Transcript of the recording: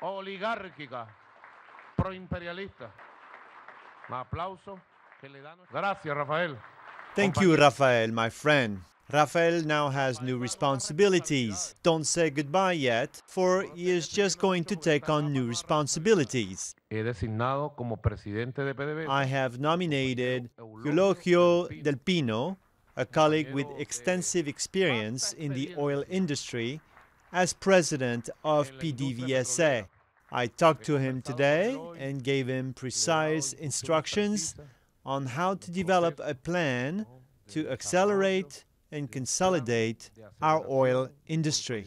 oligárquica, proimperialista. Un aplauso que le dan. Gracias, Rafael. Thank you, Rafael, my friend. Rafael now has new responsibilities. Don't say goodbye yet, for he is just going to take on new responsibilities. I have nominated Eulogio Del Pino, a colleague with extensive experience in the oil industry, as president of PDVSA. I talked to him today and gave him precise instructions on how to develop a plan to accelerate and consolidate our oil industry.